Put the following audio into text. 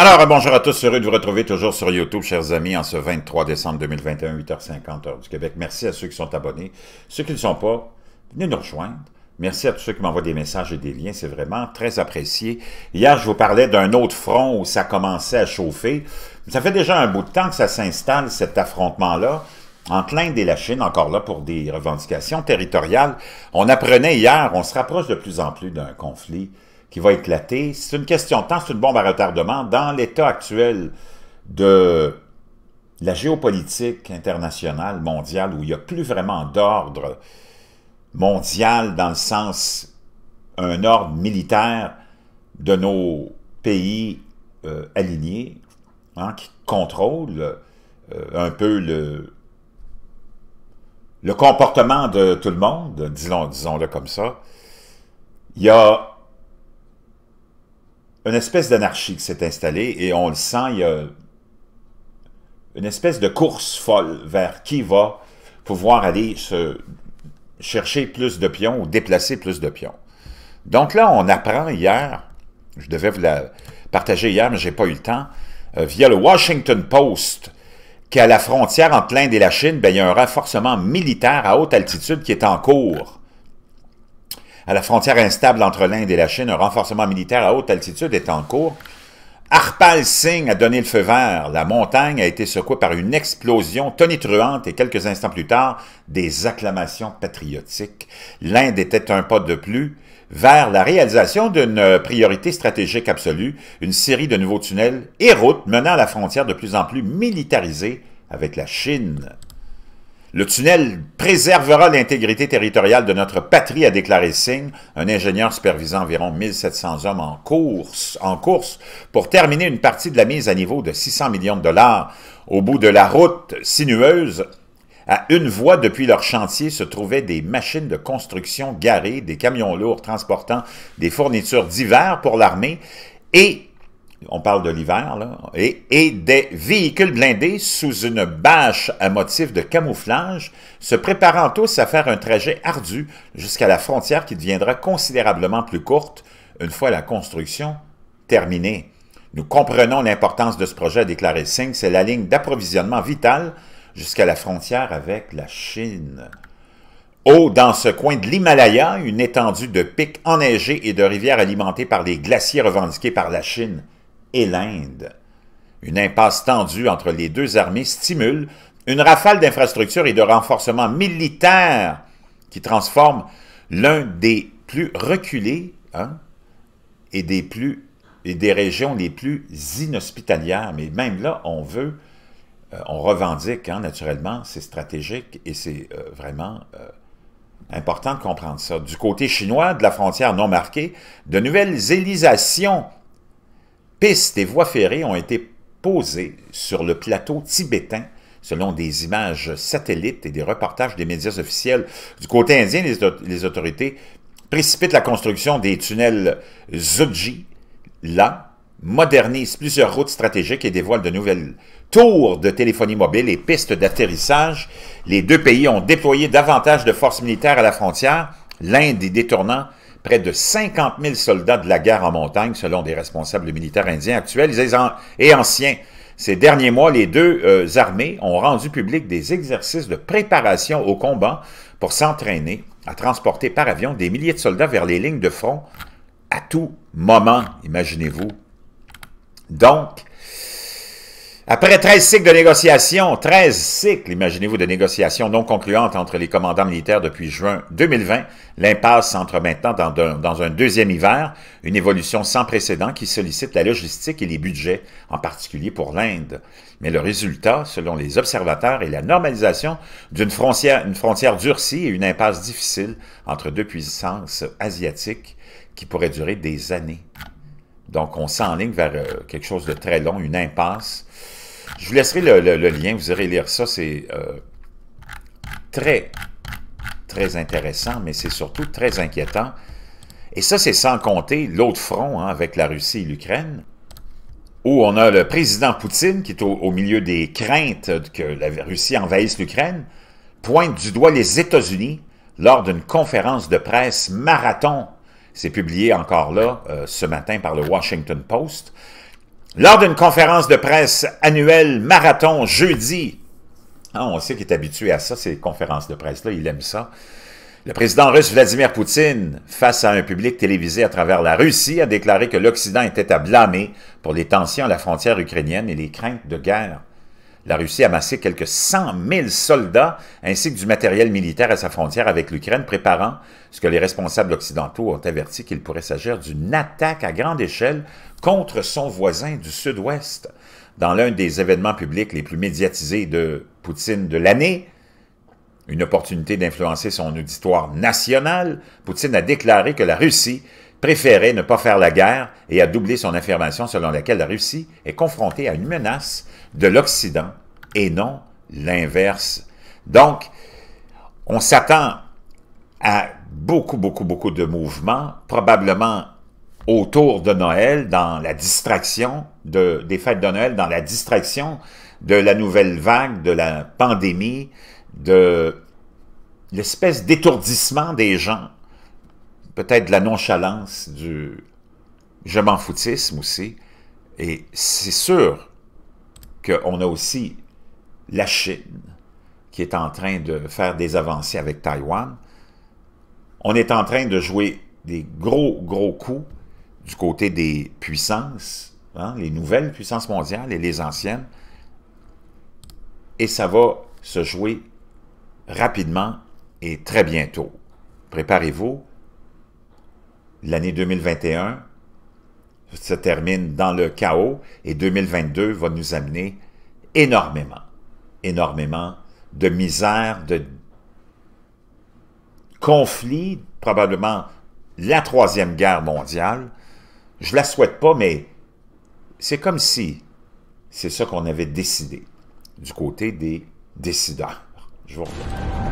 Alors, bonjour à tous, heureux de vous retrouver toujours sur YouTube, chers amis, en ce 23 décembre 2021, 8h50 heure du Québec. Merci à ceux qui sont abonnés. Ceux qui ne le sont pas, venez nous rejoindre. Merci à tous ceux qui m'envoient des messages et des liens, c'est vraiment très apprécié. Hier, je vous parlais d'un autre front où ça commençait à chauffer. Ça fait déjà un bout de temps que ça s'installe, cet affrontement-là entre l'Inde et la Chine, encore là pour des revendications territoriales. On apprenait hier, on se rapproche de plus en plus d'un conflit qui va éclater. C'est une question de temps, c'est une bombe à retardement. Dans l'état actuel de la géopolitique internationale, mondiale, où il n'y a plus vraiment d'ordre mondial dans le sens un ordre militaire de nos pays euh, alignés, hein, qui contrôlent euh, un peu le, le comportement de tout le monde, disons-le comme ça. Il y a une espèce d'anarchie qui s'est installée et on le sent, il y a une espèce de course folle vers qui va pouvoir aller se chercher plus de pions ou déplacer plus de pions. Donc là, on apprend hier, je devais vous la partager hier, mais je n'ai pas eu le temps, euh, via le Washington Post, qu'à la frontière entre l'Inde et la Chine, ben, il y a un renforcement militaire à haute altitude qui est en cours à la frontière instable entre l'Inde et la Chine, un renforcement militaire à haute altitude est en cours. Harpal Singh a donné le feu vert. La montagne a été secouée par une explosion tonitruante et quelques instants plus tard, des acclamations patriotiques. L'Inde était un pas de plus vers la réalisation d'une priorité stratégique absolue, une série de nouveaux tunnels et routes menant à la frontière de plus en plus militarisée avec la Chine. Le tunnel préservera l'intégrité territoriale de notre patrie, a déclaré Singh, un ingénieur supervisant environ 1700 hommes en course, en course pour terminer une partie de la mise à niveau de 600 millions de dollars. Au bout de la route sinueuse, à une voie depuis leur chantier se trouvaient des machines de construction garées, des camions lourds transportant des fournitures diverses pour l'armée et on parle de l'hiver, là, et, des véhicules blindés sous une bâche à motif de camouflage, se préparant tous à faire un trajet ardu jusqu'à la frontière qui deviendra considérablement plus courte une fois la construction terminée. Nous comprenons l'importance de ce projet, a déclaré Singh. C'est la ligne d'approvisionnement vitale jusqu'à la frontière avec la Chine. Au dans ce coin de l'Himalaya, une étendue de pics enneigés et de rivières alimentées par des glaciers revendiqués par la Chine et l'Inde. Une impasse tendue entre les deux armées stimule une rafale d'infrastructures et de renforcements militaires qui transforme l'un des plus reculés hein, et, des plus, et des régions les plus inhospitalières. Mais même là, on veut, euh, on revendique hein, naturellement, c'est stratégique et c'est euh, vraiment euh, important de comprendre ça. Du côté chinois, de la frontière non marquée, de nouvelles élisations pistes et voies ferrées ont été posées sur le plateau tibétain selon des images satellites et des reportages des médias officiels. Du côté indien, les, autorités précipitent la construction des tunnels Zodji, la modernisent plusieurs routes stratégiques et dévoilent de nouvelles tours de téléphonie mobile et pistes d'atterrissage. Les deux pays ont déployé davantage de forces militaires à la frontière, l'Inde y détournant près de 50 000 soldats de la guerre en montagne, selon des responsables militaires indiens actuels et anciens. Ces derniers mois, les deux euh, armées ont rendu public des exercices de préparation au combat pour s'entraîner à transporter par avion des milliers de soldats vers les lignes de front à tout moment, imaginez-vous. Donc, après 13 cycles de négociations, 13 cycles, imaginez-vous, de négociations non concluantes entre les commandants militaires depuis juin 2020, l'impasse entre maintenant dans, dans un deuxième hiver, une évolution sans précédent qui sollicite la logistique et les budgets, en particulier pour l'Inde. Mais le résultat, selon les observateurs, est la normalisation d'une frontière, une frontière durcie et une impasse difficile entre deux puissances asiatiques qui pourrait durer des années. Donc, on s'enligne vers euh, quelque chose de très long, une impasse je vous laisserai le, lien, vous irez lire ça. C'est euh, très, très intéressant, mais c'est surtout très inquiétant. Et ça, c'est sans compter l'autre front hein, avec la Russie et l'Ukraine, où on a le président Poutine qui est au, milieu des craintes que la Russie envahisse l'Ukraine, pointe du doigt les États-Unis lors d'une conférence de presse marathon. C'est publié encore là euh, ce matin par le Washington Post. Lors d'une conférence de presse annuelle marathon jeudi, ah, on sait qu'il est habitué à ça, ces conférences de presse-là, il aime ça. Le président russe Vladimir Poutine, face à un public télévisé à travers la Russie, a déclaré que l'Occident était à blâmer pour les tensions à la frontière ukrainienne et les craintes de guerre. La Russie a massé quelques 100 000 soldats ainsi que du matériel militaire à sa frontière avec l'Ukraine, préparant ce que les responsables occidentaux ont averti qu'il pourrait s'agir d'une attaque à grande échelle contre son voisin du sud-ouest. Dans l'un des événements publics les plus médiatisés de Poutine de l'année, une opportunité d'influencer son auditoire national, Poutine a déclaré que la Russie préférait ne pas faire la guerre et a doublé son affirmation selon laquelle la Russie est confrontée à une menace de l'Occident et non l'inverse. Donc, on s'attend à beaucoup, beaucoup, beaucoup de mouvements, probablement autour de Noël, dans la distraction de, des fêtes de Noël, dans la distraction de la nouvelle vague, de la pandémie, de l'espèce d'étourdissement des gens peut-être de la nonchalance, du je m'en foutisme aussi. Et c'est sûr qu'on a aussi la Chine qui est en train de faire des avancées avec Taïwan. On est en train de jouer des gros, gros coups du côté des puissances, hein, les nouvelles puissances mondiales et les anciennes. Et ça va se jouer rapidement et très bientôt. Préparez-vous, l'année 2021 se termine dans le chaos et 2022 va nous amener énormément, énormément de misère, de conflits, probablement la Troisième Guerre mondiale. Je la souhaite pas, mais c'est comme si c'est ça qu'on avait décidé du côté des décideurs. Je vous remercie.